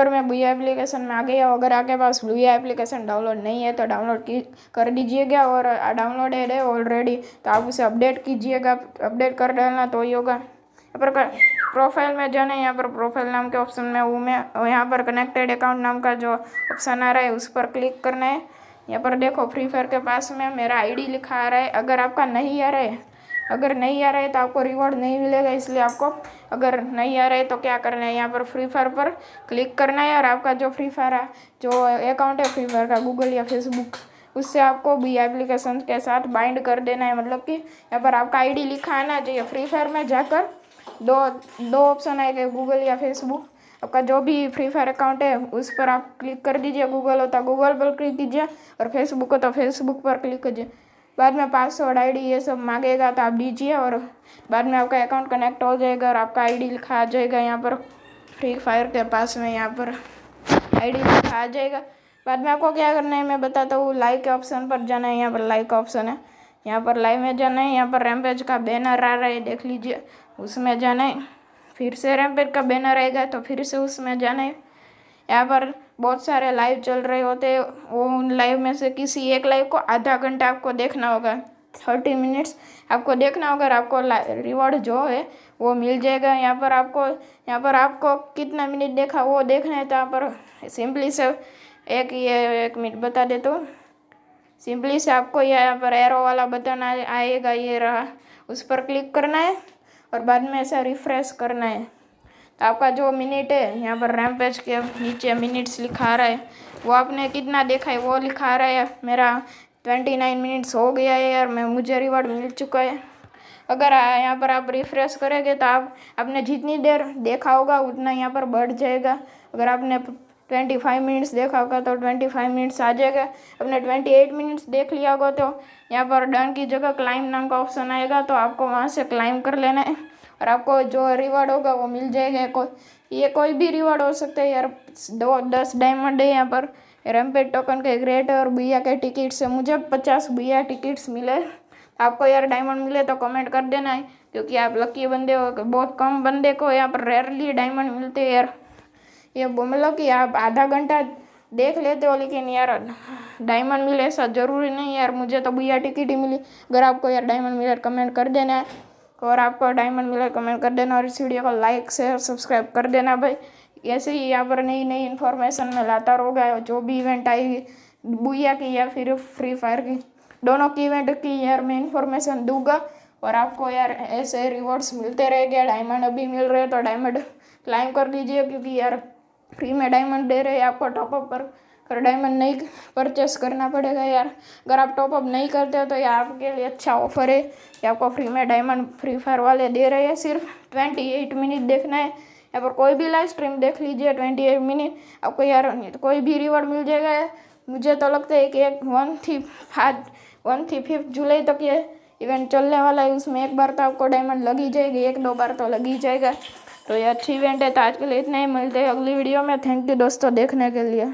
पर मैं बुआ एप्लीकेशन में आ गया हूँ अगर आपके पास भूया एप्लीकेशन डाउनलोड नहीं है तो डाउनलोड की कर दीजिएगा और डाउनलोडेड है ऑलरेडी तो आप उसे अपडेट कीजिएगा अपडेट कर डालना तो ही होगा यहाँ पर प्रोफाइल में जो है यहाँ पर प्रोफाइल नाम के ऑप्शन में वो मैं यहाँ पर कनेक्टेड अकाउंट नाम का जो ऑप्शन आ रहा है उस पर क्लिक करना है यहाँ पर देखो फ्री फायर के पास में मेरा आईडी लिखा आ रहा है अगर आपका नहीं आ रहा है अगर नहीं आ रहा है तो आपको रिवॉर्ड नहीं मिलेगा इसलिए आपको अगर नहीं आ रहा है तो क्या करना है यहाँ पर फ्री फायर पर क्लिक करना है और आपका जो फ्री फायर है जो अकाउंट है फ्री फायर का गूगल या फेसबुक उससे आपको बी एप्लीकेशन के साथ बाइंड कर देना है मतलब कि यहाँ पर आपका आईडी लिखा आना चाहिए फ्री फायर में जाकर दो दो ऑप्शन आएगा गूगल या फेसबुक आपका जो भी फ्री फायर अकाउंट है उस पर आप क्लिक कर दीजिए गूगल होता गूगल पर क्लिक कीजिए और फेसबुक हो तो फेसबुक पर क्लिक कीजिए बाद में पासवर्ड आईडी ये सब मांगेगा तो आप दीजिए और बाद में आपका अकाउंट कनेक्ट हो जाएगा और आपका आईडी लिखा आ जाएगा यहाँ पर फ्री फायर के पास में यहाँ पर आईडी लिखा आ जाएगा बाद में आपको क्या करना है मैं बताता हूँ लाइक के ऑप्शन पर जाना है यहाँ पर लाइक का ऑप्शन है यहाँ पर लाइव में जाना है यहाँ पर रैमपेज का बैनर आ रहा है देख लीजिए उसमें जाना है फिर से रैमपेज का बैनर आएगा तो फिर से उसमें जाना है यहाँ पर बहुत सारे लाइव चल रहे होते हैं वो उन लाइव में से किसी एक लाइव को आधा घंटा आपको देखना होगा थर्टी मिनट्स आपको देखना होगा आपको रिवॉर्ड जो है वो मिल जाएगा यहाँ पर आपको यहाँ पर आपको कितना मिनट देखा वो देखना है तो यहाँ पर सिंपली से एक ये एक मिनट बता दे तो सिंपली से आपको यहाँ पर एरो वाला बटन आएगा ये रहा उस पर क्लिक करना है और बाद में ऐसा रिफ्रेश करना है आपका जो मिनट है यहाँ पर रैम पेज के नीचे मिनट्स लिखा रहा है वो आपने कितना देखा है वो लिखा रहा है मेरा ट्वेंटी नाइन मिनट्स हो गया है यार मैं मुझे रिवॉर्ड मिल चुका है अगर यहाँ पर आप रिफ्रेश करेंगे तो आप आपने जितनी देर देखा होगा उतना यहाँ पर बढ़ जाएगा अगर आपने ट्वेंटी फाइव मिनट्स देखा होगा तो ट्वेंटी फाइव मिनट्स आ जाएगा आपने ट्वेंटी एट मिनट्स देख लिया होगा तो यहाँ पर डन की जगह क्लाइम नाम का ऑप्शन आएगा तो आपको वहाँ से क्लाइम कर लेना है और आपको जो रिवार्ड होगा वो मिल जाएगा कोई ये कोई भी रिवार्ड हो सकता है यार दो दस डायमंड है यहाँ पर रेमपेड टोकन के ग्रेट और बिया के टिकट्स मुझे पचास बिया टिकट्स मिले आपको यार डायमंड मिले तो कमेंट कर देना है क्योंकि आप लकी बंदे हो बहुत कम बंदे को यहाँ पर रेयरली डायमंड मिलते हैं यार ये मतलब कि आप आधा घंटा देख लेते हो लेकिन यार डायमंड मिले ऐसा ज़रूरी नहीं यार मुझे तो भैया टिकट ही मिली अगर आपको यार डायमंड मिले कमेंट तो कर देना है और आपको डायमंड मिले कमेंट कर देना और इस वीडियो को लाइक शेयर सब्सक्राइब कर देना भाई ऐसे ही यहाँ पर नई नई इन्फॉर्मेशन में लाता रहोगा जो भी इवेंट आएगी बुया की या फिर फ्री फायर की दोनों की इवेंट की यार मैं इन्फॉर्मेशन दूंगा और आपको यार ऐसे रिवॉर्ड्स मिलते रहेंगे डायमंड अभी मिल रहे तो डायमंड क्लाइम कर लीजिए क्योंकि यार फ्री में डायमंड दे रहे हैं आपको टॉपअप पर पर डायमंड नहीं परचेस करना पड़ेगा यार अगर आप टॉपअप नहीं करते हो तो ये आपके लिए अच्छा ऑफर है ये आपको फ्री में डायमंड फ्री फायर वाले दे रहे हैं सिर्फ ट्वेंटी एट मिनट देखना है या पर कोई भी लाइव स्ट्रीम देख लीजिए ट्वेंटी एट मिनट आपको यार तो कोई भी रिवॉर्ड मिल जाएगा मुझे तो लगता है कि एक वन थी फाइव वन थी फिफ्थ जुलाई तक ये इवेंट चलने वाला है उसमें एक बार तो आपको डायमंड लग ही जाएगी एक दो बार तो लग ही जाएगा तो ये अच्छी इवेंट है तो आज के लिए इतना ही मिलते हैं अगली वीडियो में थैंक यू दोस्तों देखने के लिए